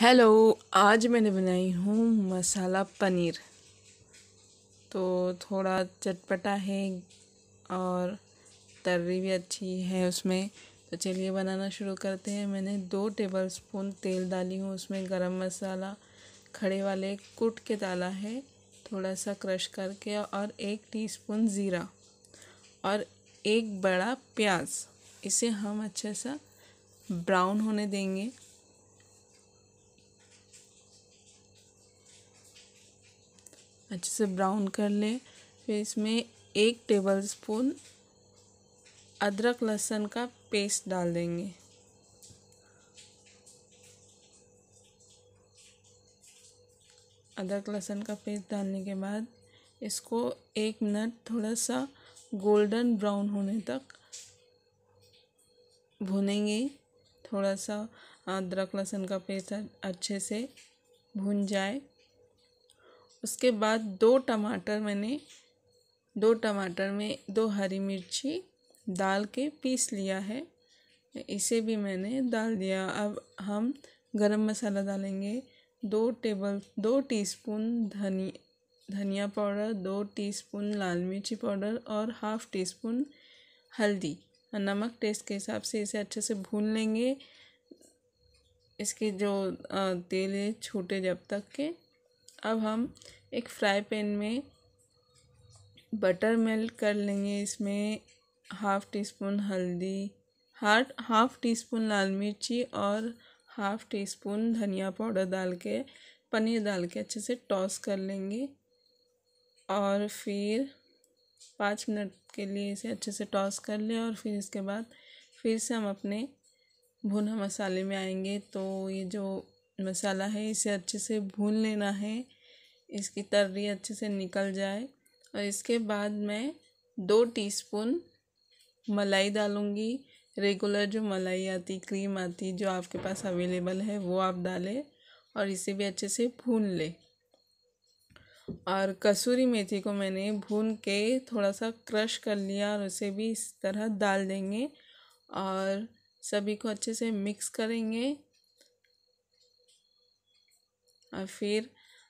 hello आज मैंने बनाई हूँ मसाला पनीर तो थोड़ा चटपटा है और तर्री भी अच्छी है उसमें तो चलिए बनाना शुरू करते हैं मैंने दो टेबल स्पून तेल डाली हूँ उसमें गरम मसाला खड़े वाले कुट के डाला है थोड़ा सा क्रश करके और एक टीस्पून ज़ीरा और एक बड़ा प्याज इसे हम अच्छे सा ब्राउन होने देंगे अच्छे से ब्राउन कर लें फिर इसमें एक टेबल स्पून अदरक लहसुन का पेस्ट डाल देंगे अदरक लहसुन का पेस्ट डालने के बाद इसको एक मिनट थोड़ा सा गोल्डन ब्राउन होने तक भुनेंगे थोड़ा सा अदरक लहसुन का पेस्ट अच्छे से भुन जाए उसके बाद दो टमाटर मैंने दो टमाटर में दो हरी मिर्ची डाल के पीस लिया है इसे भी मैंने डाल दिया अब हम गरम मसाला डालेंगे दो टेबल दो टीस्पून धनी धनिया पाउडर दो टीस्पून लाल मिर्ची पाउडर और हाफ़ टी स्पून हल्दी नमक टेस्ट के हिसाब से इसे अच्छे से भून लेंगे इसके जो तेल छूटे जब तक के अब हम एक फ्राई पैन में बटर मेल्ट कर लेंगे इसमें हाफ़ टी स्पून हल्दी हाट हाफ़ टी स्पून लाल मिर्ची और हाफ़ टी स्पून धनिया पाउडर डाल के पनीर डाल के अच्छे से टॉस कर लेंगे और फिर पाँच मिनट के लिए इसे अच्छे से टॉस कर लें और फिर इसके बाद फिर से हम अपने भुना मसाले में आएंगे तो ये जो मसाला है इसे अच्छे से भून लेना है इसकी तर्री अच्छे से निकल जाए और इसके बाद मैं दो टीस्पून मलाई डालूँगी रेगुलर जो मलाई आती क्रीम आती जो आपके पास अवेलेबल है वो आप डालें और इसे भी अच्छे से भून ले और कसूरी मेथी को मैंने भून के थोड़ा सा क्रश कर लिया और उसे भी इस तरह डाल देंगे और सभी को अच्छे से मिक्स करेंगे और फिर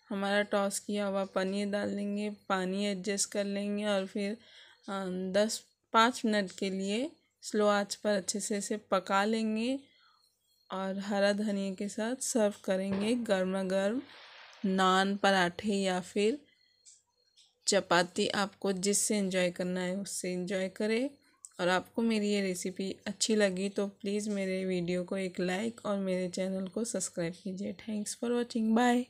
हमारा टॉस किया हुआ पनीर डाल देंगे पानी एडजस्ट कर लेंगे और फिर दस पाँच मिनट के लिए स्लो आंच पर अच्छे से इसे पका लेंगे और हरा धनिया के साथ सर्व करेंगे गर्मा गर्म नान पराठे या फिर चपाती आपको जिससे एंजॉय करना है उससे इंजॉय करें और आपको मेरी ये रेसिपी अच्छी लगी तो प्लीज़ मेरे वीडियो को एक लाइक और मेरे चैनल को सब्सक्राइब कीजिए थैंक्स फॉर वॉचिंग बाय